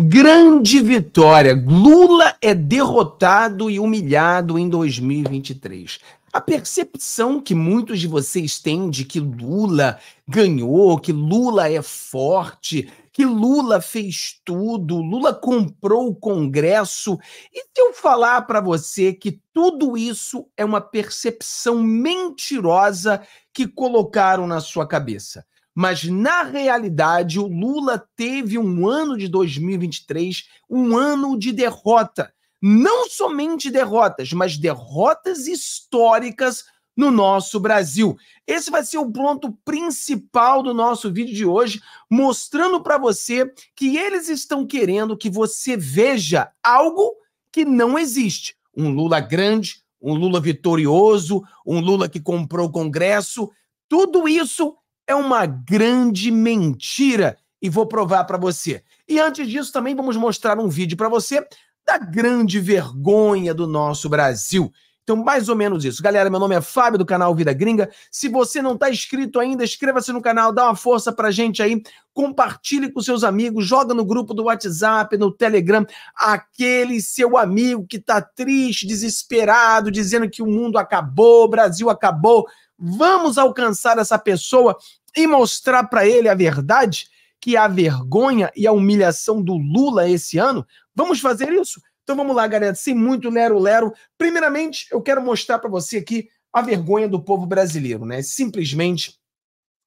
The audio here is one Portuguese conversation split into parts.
Grande vitória. Lula é derrotado e humilhado em 2023. A percepção que muitos de vocês têm de que Lula ganhou, que Lula é forte, que Lula fez tudo, Lula comprou o Congresso. E se eu falar para você que tudo isso é uma percepção mentirosa que colocaram na sua cabeça? Mas, na realidade, o Lula teve um ano de 2023, um ano de derrota. Não somente derrotas, mas derrotas históricas no nosso Brasil. Esse vai ser o ponto principal do nosso vídeo de hoje, mostrando para você que eles estão querendo que você veja algo que não existe. Um Lula grande, um Lula vitorioso, um Lula que comprou o Congresso, tudo isso é uma grande mentira e vou provar para você. E antes disso, também vamos mostrar um vídeo para você da grande vergonha do nosso Brasil. Então, mais ou menos isso. Galera, meu nome é Fábio do canal Vida Gringa. Se você não está inscrito ainda, inscreva-se no canal, dá uma força a gente aí, compartilhe com seus amigos, joga no grupo do WhatsApp, no Telegram, aquele seu amigo que está triste, desesperado, dizendo que o mundo acabou, o Brasil acabou. Vamos alcançar essa pessoa e mostrar para ele a verdade que a vergonha e a humilhação do Lula esse ano? Vamos fazer isso? Então vamos lá, galera, sem muito lero-lero. Primeiramente, eu quero mostrar para você aqui a vergonha do povo brasileiro, né? Simplesmente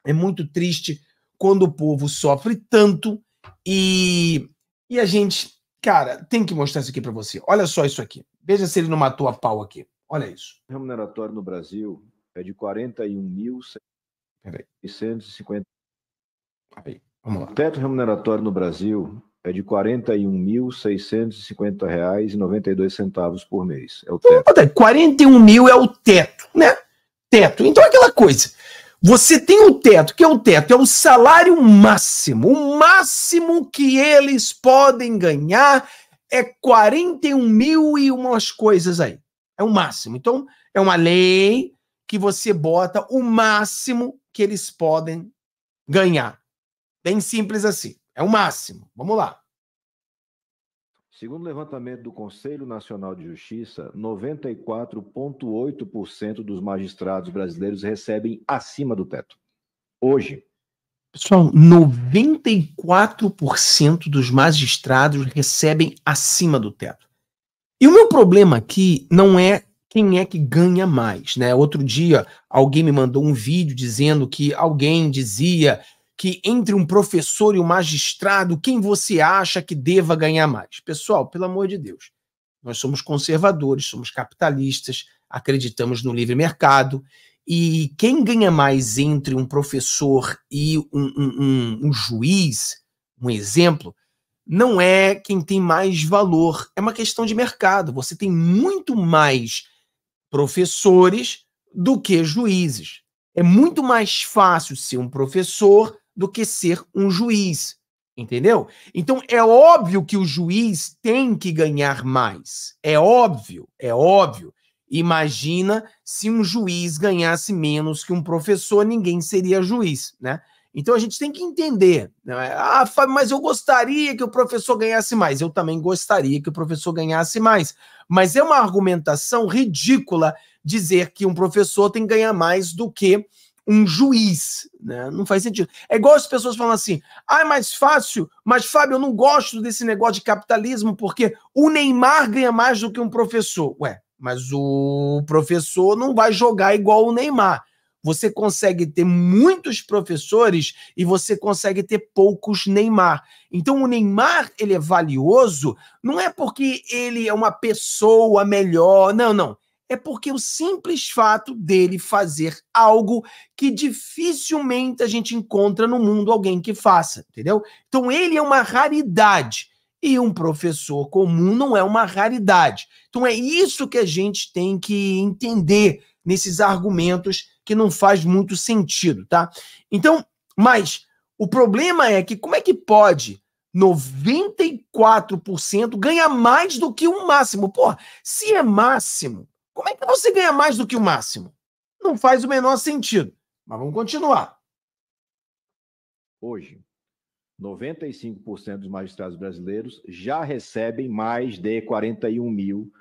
é muito triste quando o povo sofre tanto e e a gente, cara, tem que mostrar isso aqui para você. Olha só isso aqui. Veja se ele não matou a pau aqui. Olha isso. O remuneratório no Brasil é de mil Peraí. 650. Ah, aí, vamos lá. O teto remuneratório no Brasil é de R$ 41.650,92 por mês. É o teto. R$ 41 mil é o teto, né? Teto. Então, aquela coisa. Você tem o teto, que é o teto, é o salário máximo. O máximo que eles podem ganhar é 41 mil e umas coisas aí. É o máximo. Então, é uma lei que você bota o máximo que eles podem ganhar. Bem simples assim. É o máximo. Vamos lá. Segundo o levantamento do Conselho Nacional de Justiça, 94,8% dos magistrados brasileiros recebem acima do teto. Hoje. Pessoal, 94% dos magistrados recebem acima do teto. E o meu problema aqui não é quem é que ganha mais, né? Outro dia alguém me mandou um vídeo dizendo que alguém dizia que entre um professor e um magistrado, quem você acha que deva ganhar mais? Pessoal, pelo amor de Deus, nós somos conservadores, somos capitalistas, acreditamos no livre mercado. E quem ganha mais entre um professor e um, um, um, um juiz, um exemplo, não é quem tem mais valor, é uma questão de mercado. Você tem muito mais professores do que juízes. É muito mais fácil ser um professor do que ser um juiz, entendeu? Então é óbvio que o juiz tem que ganhar mais. É óbvio, é óbvio. Imagina se um juiz ganhasse menos que um professor, ninguém seria juiz, né? Então a gente tem que entender. Né? Ah, Fábio, mas eu gostaria que o professor ganhasse mais. Eu também gostaria que o professor ganhasse mais. Mas é uma argumentação ridícula dizer que um professor tem que ganhar mais do que um juiz. Né? Não faz sentido. É igual as pessoas falando assim: ah, é mais fácil, mas Fábio, eu não gosto desse negócio de capitalismo porque o Neymar ganha mais do que um professor. Ué, mas o professor não vai jogar igual o Neymar você consegue ter muitos professores e você consegue ter poucos Neymar. Então o Neymar, ele é valioso, não é porque ele é uma pessoa melhor, não, não. É porque o simples fato dele fazer algo que dificilmente a gente encontra no mundo alguém que faça, entendeu? Então ele é uma raridade e um professor comum não é uma raridade. Então é isso que a gente tem que entender nesses argumentos que não faz muito sentido, tá? Então, mas o problema é que como é que pode 94% ganhar mais do que o máximo? Pô, se é máximo, como é que você ganha mais do que o máximo? Não faz o menor sentido. Mas vamos continuar. Hoje, 95% dos magistrados brasileiros já recebem mais de 41 mil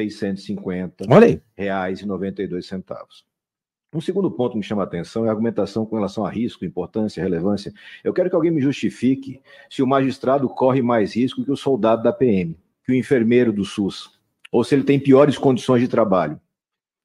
R$ reais e 92 centavos. Um segundo ponto que me chama a atenção é a argumentação com relação a risco, importância, relevância. Eu quero que alguém me justifique se o magistrado corre mais risco que o soldado da PM, que o enfermeiro do SUS, ou se ele tem piores condições de trabalho.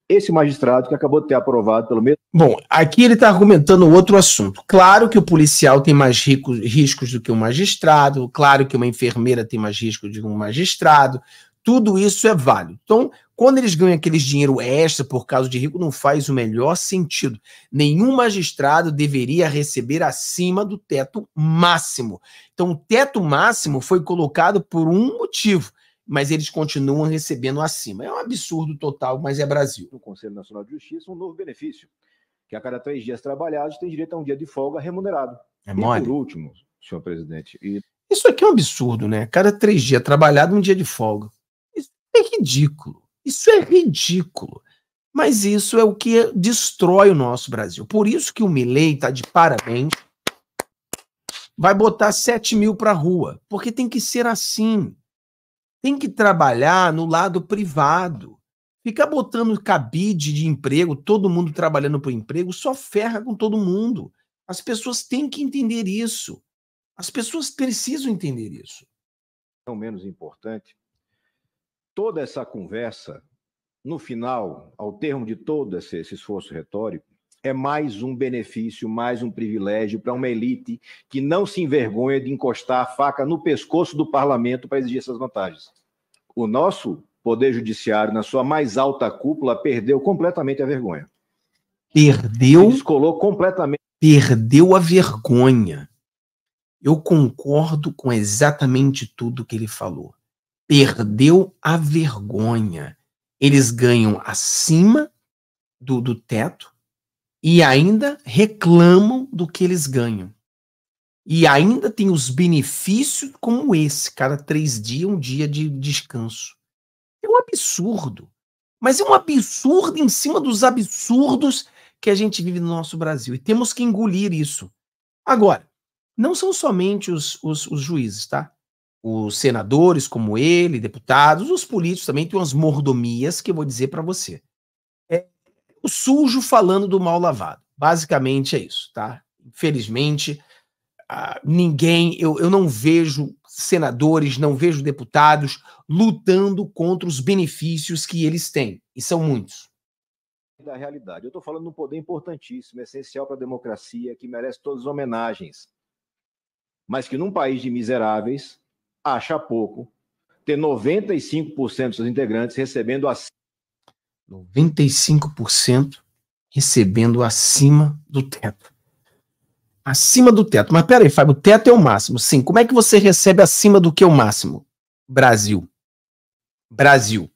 Esse magistrado que acabou de ter aprovado pelo mesmo. Bom, aqui ele está argumentando outro assunto. Claro que o policial tem mais riscos do que um magistrado, claro que uma enfermeira tem mais risco do que um magistrado, tudo isso é válido. Então, quando eles ganham aqueles dinheiro extra por causa de rico, não faz o melhor sentido. Nenhum magistrado deveria receber acima do teto máximo. Então, o teto máximo foi colocado por um motivo, mas eles continuam recebendo acima. É um absurdo total, mas é Brasil. No Conselho Nacional de Justiça, um novo benefício, que a cada três dias trabalhados tem direito a um dia de folga remunerado. É mole. E por último, senhor presidente. E... Isso aqui é um absurdo, né? Cada três dias trabalhado, um dia de folga ridículo. Isso é ridículo. Mas isso é o que destrói o nosso Brasil. Por isso que o Milley está de parabéns. Vai botar 7 mil para a rua. Porque tem que ser assim. Tem que trabalhar no lado privado. Ficar botando cabide de emprego, todo mundo trabalhando para o emprego, só ferra com todo mundo. As pessoas têm que entender isso. As pessoas precisam entender isso. Não menos importante, toda essa conversa, no final, ao termo de todo esse, esse esforço retórico, é mais um benefício, mais um privilégio para uma elite que não se envergonha de encostar a faca no pescoço do parlamento para exigir essas vantagens. O nosso poder judiciário, na sua mais alta cúpula, perdeu completamente a vergonha. Perdeu. Se descolou completamente. Perdeu a vergonha. Eu concordo com exatamente tudo que ele falou perdeu a vergonha. Eles ganham acima do, do teto e ainda reclamam do que eles ganham. E ainda tem os benefícios como esse, cada três dias, um dia de descanso. É um absurdo. Mas é um absurdo em cima dos absurdos que a gente vive no nosso Brasil. E temos que engolir isso. Agora, não são somente os, os, os juízes, tá? os senadores como ele, deputados, os políticos também têm umas mordomias que eu vou dizer para você. É o sujo falando do mal lavado. Basicamente é isso, tá? Infelizmente, ninguém, eu, eu não vejo senadores, não vejo deputados lutando contra os benefícios que eles têm, e são muitos. Da realidade. Eu estou falando de um poder importantíssimo, essencial para a democracia, que merece todas as homenagens, mas que num país de miseráveis, acha pouco ter 95% dos integrantes recebendo acima. 95% recebendo acima do teto. Acima do teto. Mas peraí, Fábio, o teto é o máximo. Sim. Como é que você recebe acima do que é o máximo? Brasil. Brasil.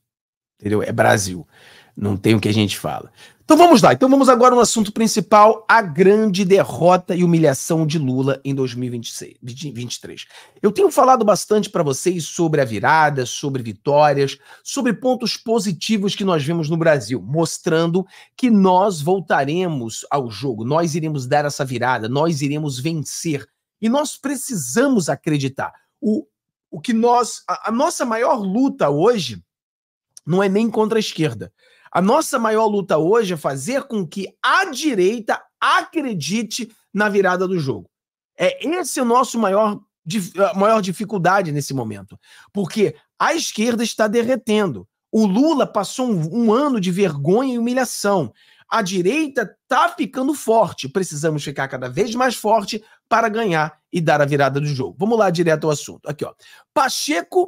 Entendeu? É Brasil. Não tem o que a gente fala. Então vamos lá. Então vamos agora no assunto principal: a grande derrota e humilhação de Lula em 2023. Eu tenho falado bastante para vocês sobre a virada, sobre vitórias, sobre pontos positivos que nós vemos no Brasil, mostrando que nós voltaremos ao jogo, nós iremos dar essa virada, nós iremos vencer. E nós precisamos acreditar. O, o que nós. a, a nossa maior luta hoje não é nem contra a esquerda. A nossa maior luta hoje é fazer com que a direita acredite na virada do jogo. É esse o nosso maior maior dificuldade nesse momento, porque a esquerda está derretendo. O Lula passou um, um ano de vergonha e humilhação. A direita está ficando forte. Precisamos ficar cada vez mais forte para ganhar e dar a virada do jogo. Vamos lá direto ao assunto. Aqui, ó. Pacheco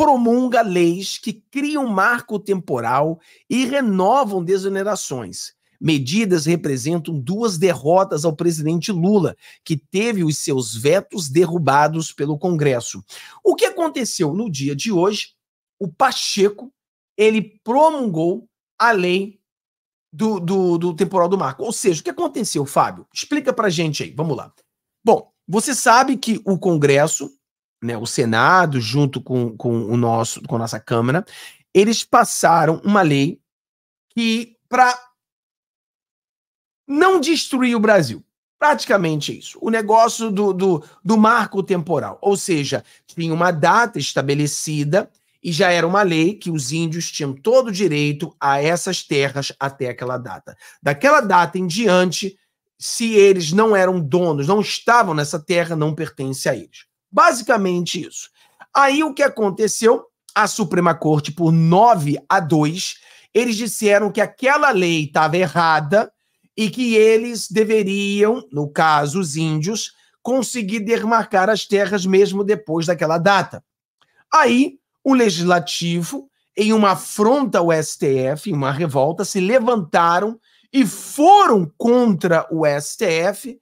promulga leis que criam marco temporal e renovam desonerações. Medidas representam duas derrotas ao presidente Lula, que teve os seus vetos derrubados pelo Congresso. O que aconteceu no dia de hoje? O Pacheco ele promulgou a lei do, do, do temporal do marco. Ou seja, o que aconteceu, Fábio? Explica para gente aí. Vamos lá. Bom, você sabe que o Congresso né, o Senado, junto com, com o nosso, com a nossa Câmara, eles passaram uma lei que, para não destruir o Brasil, praticamente isso, o negócio do, do, do marco temporal, ou seja, tinha uma data estabelecida e já era uma lei que os índios tinham todo o direito a essas terras até aquela data. Daquela data em diante, se eles não eram donos, não estavam nessa terra, não pertence a eles. Basicamente isso. Aí o que aconteceu? A Suprema Corte, por 9 a 2, eles disseram que aquela lei estava errada e que eles deveriam, no caso os índios, conseguir demarcar as terras mesmo depois daquela data. Aí o legislativo, em uma afronta ao STF, em uma revolta, se levantaram e foram contra o STF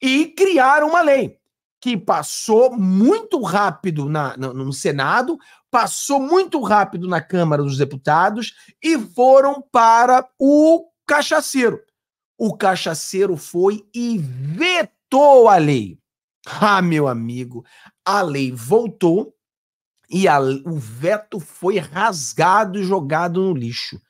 e criaram uma lei que passou muito rápido na, no, no Senado, passou muito rápido na Câmara dos Deputados e foram para o cachaceiro. O cachaceiro foi e vetou a lei. Ah, meu amigo, a lei voltou e a, o veto foi rasgado e jogado no lixo.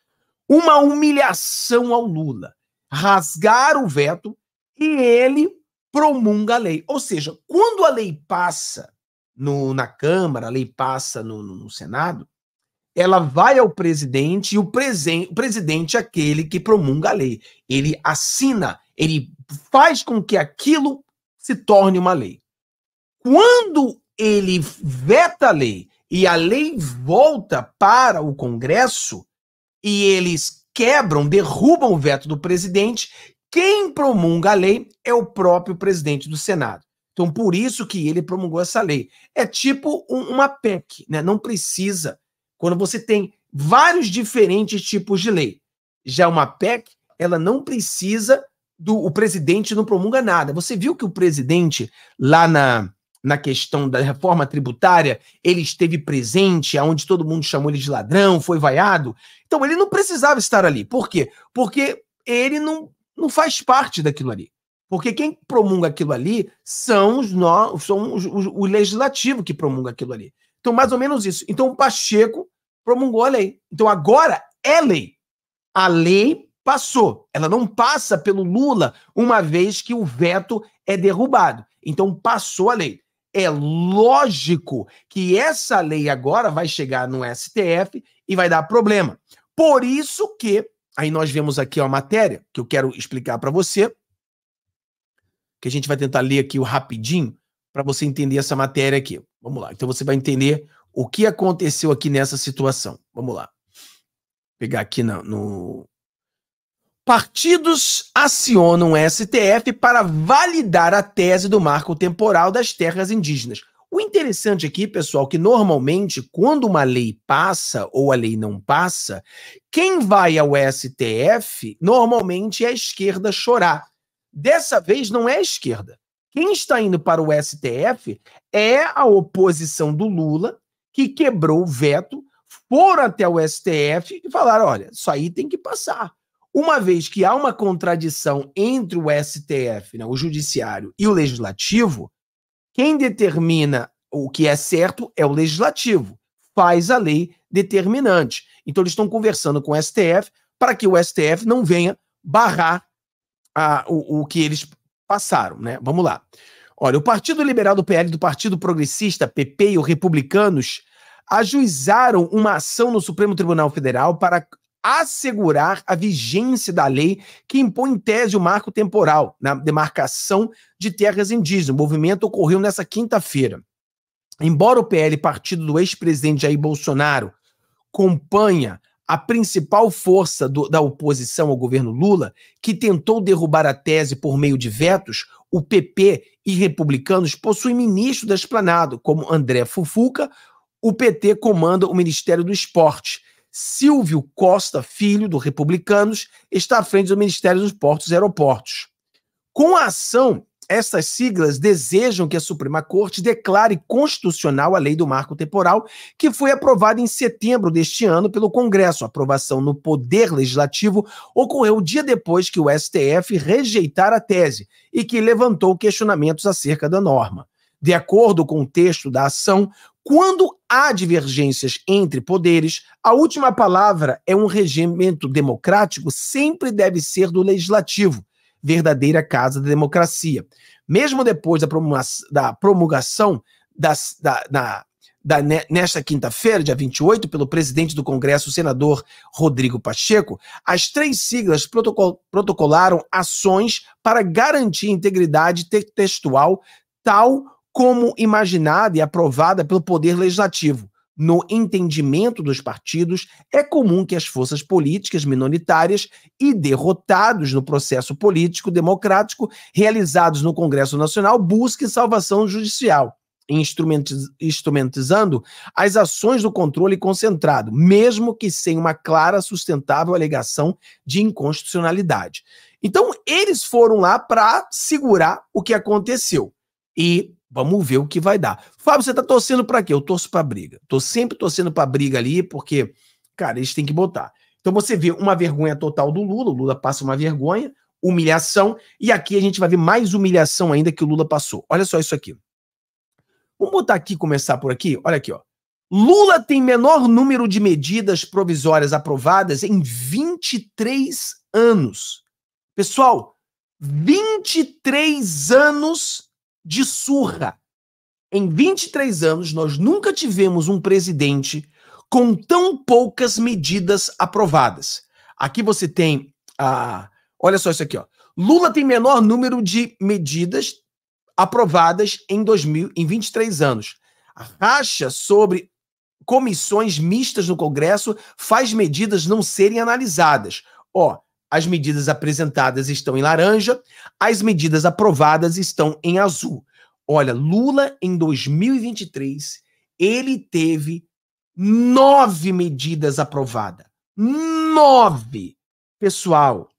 Uma humilhação ao Lula. Rasgar o veto e ele promulga a lei. Ou seja, quando a lei passa no, na Câmara, a lei passa no, no, no Senado, ela vai ao presidente e o, presen o presidente é aquele que promulga a lei. Ele assina, ele faz com que aquilo se torne uma lei. Quando ele veta a lei e a lei volta para o Congresso e eles quebram, derrubam o veto do presidente, quem promulga a lei é o próprio presidente do Senado. Então, por isso que ele promulgou essa lei. É tipo um, uma PEC, né? Não precisa. Quando você tem vários diferentes tipos de lei. Já uma PEC, ela não precisa do o presidente não promulga nada. Você viu que o presidente lá na na questão da reforma tributária, ele esteve presente, aonde todo mundo chamou ele de ladrão, foi vaiado. Então ele não precisava estar ali. Por quê? Porque ele não, não faz parte daquilo ali. Porque quem promulga aquilo ali são os, no, são os, os, o legislativo que promulga aquilo ali. Então, mais ou menos isso. Então, o Pacheco promulgou a lei. Então, agora é lei. A lei passou. Ela não passa pelo Lula uma vez que o veto é derrubado. Então, passou a lei. É lógico que essa lei agora vai chegar no STF e vai dar problema. Por isso que Aí nós vemos aqui a matéria que eu quero explicar para você, que a gente vai tentar ler aqui rapidinho para você entender essa matéria aqui. Vamos lá. Então você vai entender o que aconteceu aqui nessa situação. Vamos lá. Vou pegar aqui no, no... Partidos acionam o STF para validar a tese do marco temporal das terras indígenas. O interessante aqui, pessoal, que normalmente quando uma lei passa ou a lei não passa, quem vai ao STF normalmente é a esquerda chorar. Dessa vez não é a esquerda. Quem está indo para o STF é a oposição do Lula, que quebrou o veto, foram até o STF e falaram: olha, isso aí tem que passar. Uma vez que há uma contradição entre o STF, né, o Judiciário e o Legislativo, quem determina o que é certo é o legislativo, faz a lei determinante. Então, eles estão conversando com o STF para que o STF não venha barrar a, o, o que eles passaram, né? Vamos lá. Olha, o Partido Liberal do PL do Partido Progressista, PP e os Republicanos ajuizaram uma ação no Supremo Tribunal Federal para assegurar a vigência da lei que impõe em tese o marco temporal na demarcação de terras indígenas. O movimento ocorreu nessa quinta-feira. Embora o PL, partido do ex-presidente Jair Bolsonaro, acompanha a principal força do, da oposição ao governo Lula, que tentou derrubar a tese por meio de vetos, o PP e republicanos possuem ministro da Esplanada, como André Fufuca, o PT comanda o Ministério do Esporte Silvio Costa Filho, do Republicanos, está à frente do Ministério dos Portos e Aeroportos. Com a ação, essas siglas desejam que a Suprema Corte declare constitucional a lei do marco temporal, que foi aprovada em setembro deste ano pelo Congresso. A aprovação no Poder Legislativo ocorreu dia depois que o STF rejeitara a tese e que levantou questionamentos acerca da norma. De acordo com o texto da ação, quando há divergências entre poderes, a última palavra é um regimento democrático sempre deve ser do legislativo, verdadeira casa da democracia. Mesmo depois da promulgação das, da, da, nesta quinta-feira, dia 28, pelo presidente do Congresso, o senador Rodrigo Pacheco, as três siglas protocol, protocolaram ações para garantir integridade textual tal como imaginada e aprovada pelo Poder Legislativo. No entendimento dos partidos, é comum que as forças políticas minoritárias e derrotados no processo político democrático realizados no Congresso Nacional busquem salvação judicial, instrumentizando as ações do controle concentrado, mesmo que sem uma clara, sustentável alegação de inconstitucionalidade. Então, eles foram lá para segurar o que aconteceu. E Vamos ver o que vai dar. Fábio, você tá torcendo para quê? Eu torço para briga. Tô sempre torcendo para briga ali, porque, cara, eles têm que botar. Então você vê uma vergonha total do Lula, o Lula passa uma vergonha, humilhação, e aqui a gente vai ver mais humilhação ainda que o Lula passou. Olha só isso aqui. Vamos botar aqui, começar por aqui. Olha aqui, ó. Lula tem menor número de medidas provisórias aprovadas em 23 anos. Pessoal, 23 anos de surra. Em 23 anos, nós nunca tivemos um presidente com tão poucas medidas aprovadas. Aqui você tem a. Olha só isso aqui, ó. Lula tem menor número de medidas aprovadas em 2000, em 23 anos. A racha sobre comissões mistas no Congresso faz medidas não serem analisadas. Ó, as medidas apresentadas estão em laranja, as medidas aprovadas estão em azul. Olha, Lula em 2023, ele teve nove medidas aprovadas. Nove! Pessoal,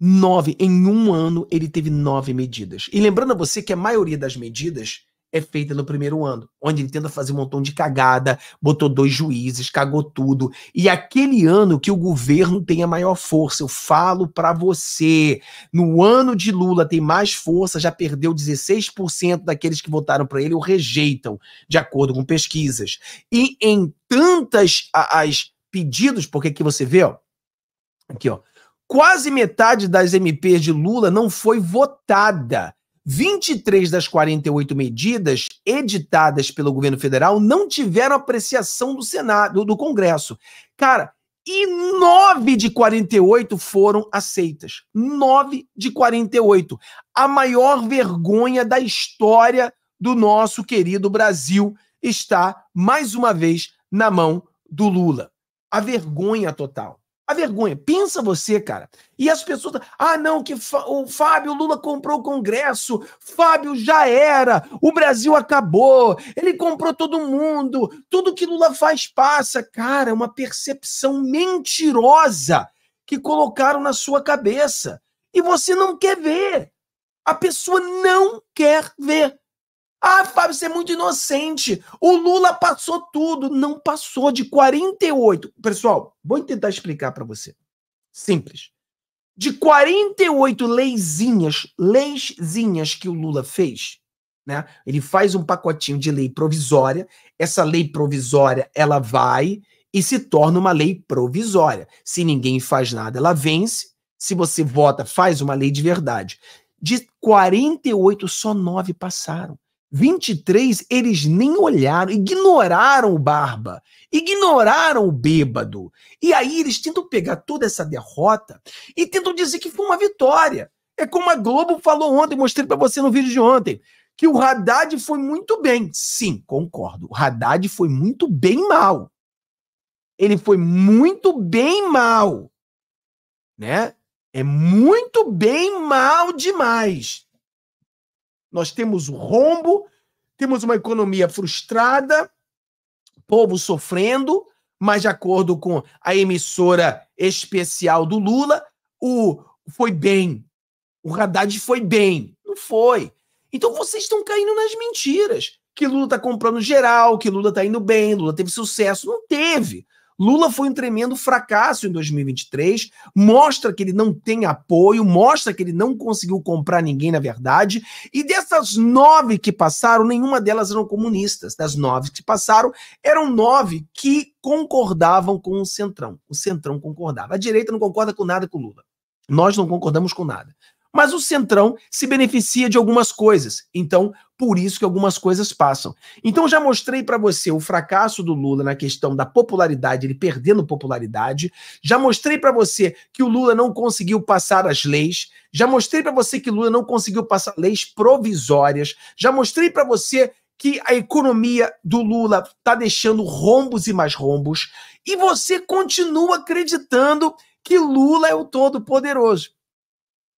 nove. Em um ano, ele teve nove medidas. E lembrando a você que a maioria das medidas é feita no primeiro ano, onde ele tenta fazer um montão de cagada, botou dois juízes, cagou tudo. E aquele ano que o governo tem a maior força, eu falo para você, no ano de Lula tem mais força, já perdeu 16% daqueles que votaram para ele o rejeitam, de acordo com pesquisas. E em tantas as pedidos, porque aqui você vê, ó, aqui ó, quase metade das MPs de Lula não foi votada 23 das 48 medidas editadas pelo governo federal não tiveram apreciação do Senado, do Congresso. Cara, e 9 de 48 foram aceitas. 9 de 48. A maior vergonha da história do nosso querido Brasil está, mais uma vez, na mão do Lula. A vergonha total. A vergonha. Pensa você, cara. E as pessoas. Tá, ah, não, que o Fábio Lula comprou o Congresso. Fábio já era. O Brasil acabou. Ele comprou todo mundo. Tudo que Lula faz passa. Cara, é uma percepção mentirosa que colocaram na sua cabeça. E você não quer ver. A pessoa não quer ver. Ah, Fábio, você é muito inocente. O Lula passou tudo. Não passou de 48. Pessoal, vou tentar explicar para você. Simples. De 48 leizinhas, leizinhas que o Lula fez, né? Ele faz um pacotinho de lei provisória. Essa lei provisória, ela vai e se torna uma lei provisória. Se ninguém faz nada, ela vence. Se você vota, faz uma lei de verdade. De 48, só nove passaram. 23, eles nem olharam, ignoraram o Barba, ignoraram o Bêbado. E aí eles tentam pegar toda essa derrota e tentam dizer que foi uma vitória. É como a Globo falou ontem, mostrei para você no vídeo de ontem, que o Haddad foi muito bem. Sim, concordo. O Haddad foi muito bem mal. Ele foi muito bem mal. Né? É muito bem mal demais. Nós temos o rombo, temos uma economia frustrada, povo sofrendo, mas de acordo com a emissora especial do Lula, o foi bem. O Haddad foi bem. Não foi. Então vocês estão caindo nas mentiras. Que Lula está comprando geral, que Lula está indo bem, Lula teve sucesso. Não teve. Lula foi um tremendo fracasso em 2023, mostra que ele não tem apoio, mostra que ele não conseguiu comprar ninguém, na verdade. E dessas nove que passaram, nenhuma delas eram comunistas. Das nove que passaram, eram nove que concordavam com o Centrão. O Centrão concordava. A direita não concorda com nada com Lula. Nós não concordamos com nada. Mas o Centrão se beneficia de algumas coisas. Então, por isso que algumas coisas passam. Então, já mostrei para você o fracasso do Lula na questão da popularidade, ele perdendo popularidade. Já mostrei para você que o Lula não conseguiu passar as leis. Já mostrei para você que o Lula não conseguiu passar leis provisórias. Já mostrei para você que a economia do Lula está deixando rombos e mais rombos. E você continua acreditando que Lula é o todo-poderoso.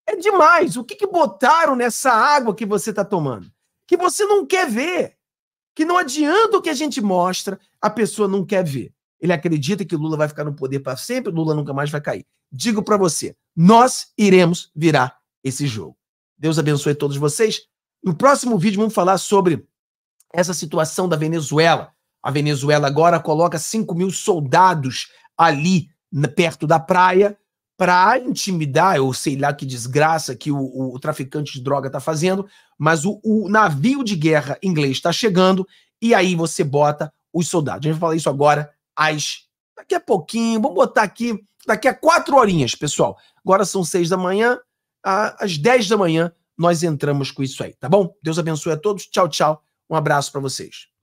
É demais. O que, que botaram nessa água que você está tomando? Que você não quer ver. Que não adianta o que a gente mostra, a pessoa não quer ver. Ele acredita que Lula vai ficar no poder para sempre, Lula nunca mais vai cair. Digo para você, nós iremos virar esse jogo. Deus abençoe todos vocês. No próximo vídeo vamos falar sobre essa situação da Venezuela. A Venezuela agora coloca 5 mil soldados ali perto da praia para intimidar, ou sei lá que desgraça que o, o traficante de droga está fazendo, mas o, o, navio de guerra inglês está chegando e aí você bota os soldados. A gente vai falar isso agora às. Daqui a pouquinho, vamos botar aqui, daqui a quatro horinhas, pessoal. Agora são seis da manhã, às dez da manhã nós entramos com isso aí, tá bom? Deus abençoe a todos, tchau, tchau, um abraço para vocês.